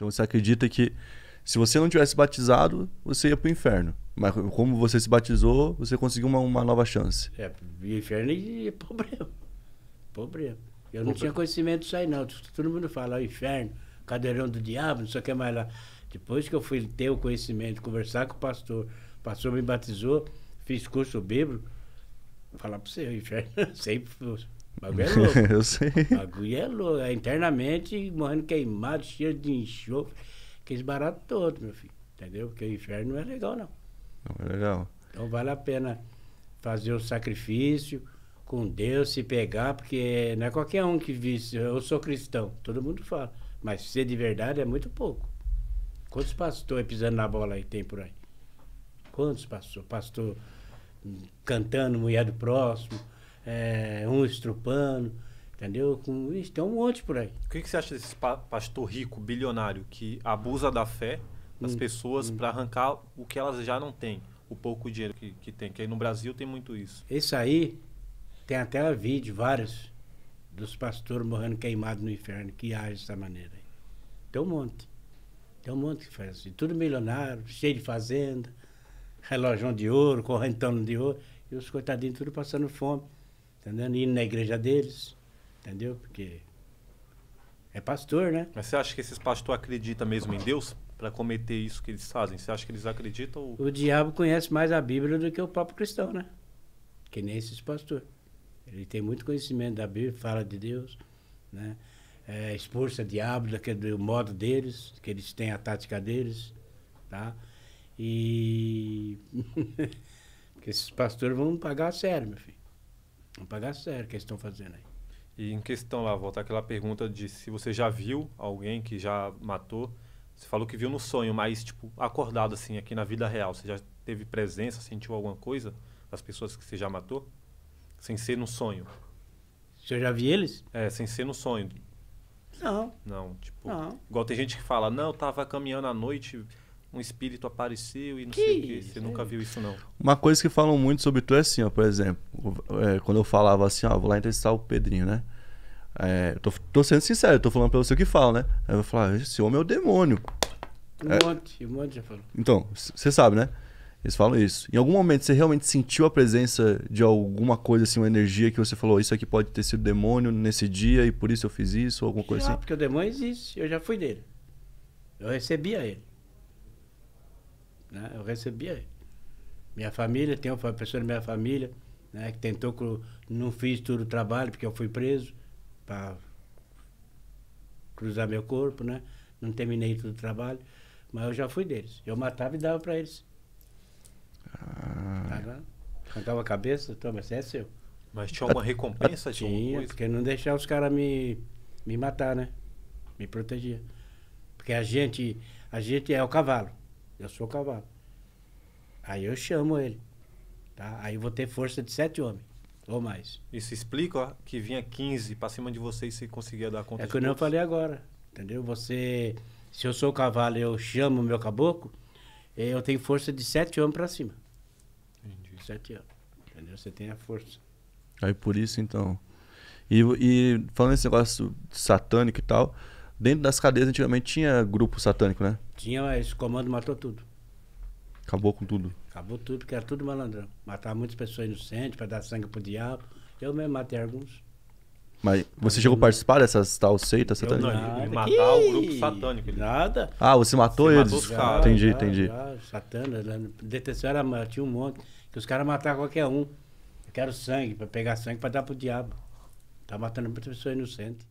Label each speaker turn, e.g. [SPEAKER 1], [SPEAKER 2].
[SPEAKER 1] Então você acredita que se você não tivesse batizado, você ia para o inferno. Mas como você se batizou, você conseguiu uma, uma nova chance.
[SPEAKER 2] É, inferno é problema. Problema. Eu não problema. tinha conhecimento disso aí, não. Todo mundo fala, o inferno, cadeirão do diabo, não sei o que mais lá. Depois que eu fui ter o conhecimento, conversar com o pastor, o pastor me batizou, fiz curso bíblico, falar para você, o inferno sempre bagulho é louco. eu sei. bagulho é louco. É internamente, morrendo queimado, cheio de enxofre. Aqueles baratos todos, meu filho. Entendeu? Porque o inferno não é legal, não. Não é legal. Então vale a pena fazer o sacrifício com Deus, se pegar, porque não é qualquer um que visse. Eu sou cristão, todo mundo fala. Mas ser de verdade é muito pouco. Quantos pastores pisando na bola aí tem por aí? Quantos pastores Pastor hum, cantando mulher do próximo é, um estrupando, entendeu? Com, tem um monte por aí. O que, que você acha desse
[SPEAKER 3] pastor rico, bilionário, que abusa da fé das hum, pessoas hum. para arrancar o que elas já não têm, o pouco dinheiro que, que tem? Que aí no Brasil tem muito isso.
[SPEAKER 2] Isso aí, tem até vídeo, vários, dos pastores morrendo queimados no inferno, que agem dessa maneira. Tem um monte. Tem um monte que faz assim. Tudo milionário, cheio de fazenda, relógio de ouro, correntão de ouro, e os coitadinhos tudo passando fome entendendo? Indo na igreja deles, entendeu? Porque é pastor, né?
[SPEAKER 3] Mas você acha que esses pastores acreditam mesmo em Deus para cometer isso que eles fazem? Você acha que eles acreditam? Ou... O
[SPEAKER 2] diabo conhece mais a Bíblia do que o próprio cristão, né? Que nem esses pastores. Ele tem muito conhecimento da Bíblia, fala de Deus, né? É, expulsa diabo daquele do modo deles, que eles têm a tática deles, tá? E que esses pastores vão pagar a sério, meu filho. Vão pagar sério o que eles estão fazendo aí.
[SPEAKER 3] E em questão lá, voltar aquela pergunta de se você já viu alguém que já matou. Você falou que viu no sonho, mas tipo, acordado assim, aqui na vida real, você já teve presença, sentiu alguma coisa das pessoas que você já matou? Sem ser no sonho. Você já viu eles? É, sem ser no sonho. Não. Não, tipo. Não. Igual tem gente que fala, não, eu tava caminhando à noite, um espírito apareceu e não que sei o quê. Você nunca viu isso, não.
[SPEAKER 1] Uma coisa que falam muito sobre tu é assim, ó, por exemplo é, quando eu falava assim, ó, ah, vou lá entrevistar o Pedrinho, né? É, tô, tô, sendo sincero, tô falando pra você o que falo, né? Aí eu falar esse homem é o demônio. Um é, monte, um monte já falou. Então, você sabe, né? Eles falam isso. Em algum momento você realmente sentiu a presença de alguma coisa, assim, uma energia que você falou, isso aqui pode ter sido demônio nesse dia e por isso eu fiz isso, ou alguma coisa já, assim?
[SPEAKER 2] porque o demônio existe, eu já fui dele. Eu recebia ele. Né? Eu recebia ele. Minha família, tem uma pessoa da minha família né? Que tentou que não fiz todo o trabalho porque eu fui preso para cruzar meu corpo, né? Não terminei todo o trabalho, mas eu já fui deles. Eu matava e dava para eles. Ah. Tá a cabeça, toma, você é seu. Mas tinha uma recompensa? Tinha, tinha porque não deixava os caras me, me matar, né? Me protegia. Porque a gente, a gente é o cavalo. Eu sou o cavalo. Aí eu chamo ele. Tá? Aí vou ter força de sete homens ou mais. Isso explica ó, que
[SPEAKER 3] vinha 15 para cima de você e você conseguia dar conta É que eu não
[SPEAKER 2] falei agora, entendeu? Você, se eu sou cavalo eu chamo o meu caboclo, eh, eu tenho força de sete homens para cima. Entendi. Sete homens, entendeu? Você tem a força.
[SPEAKER 1] Aí por isso, então... E, e falando esse negócio satânico e tal, dentro das cadeias antigamente tinha grupo satânico, né?
[SPEAKER 2] Tinha, mas o comando matou tudo.
[SPEAKER 1] Acabou com tudo.
[SPEAKER 2] Acabou tudo, porque era tudo malandrão. Matava muitas pessoas inocentes para dar sangue pro diabo. Eu mesmo matei alguns.
[SPEAKER 1] Mas você chegou a participar dessas tal seitas satânicas?
[SPEAKER 2] Não, eu matar que... o grupo satânico. Ele... Nada. Ah, você matou você eles? Matou os caras. Entendi, já, entendi. satana, né? detenção era, tinha um monte. Que os caras matavam qualquer um. Eu quero sangue, para pegar sangue para dar pro diabo. Tá matando muitas pessoas inocentes.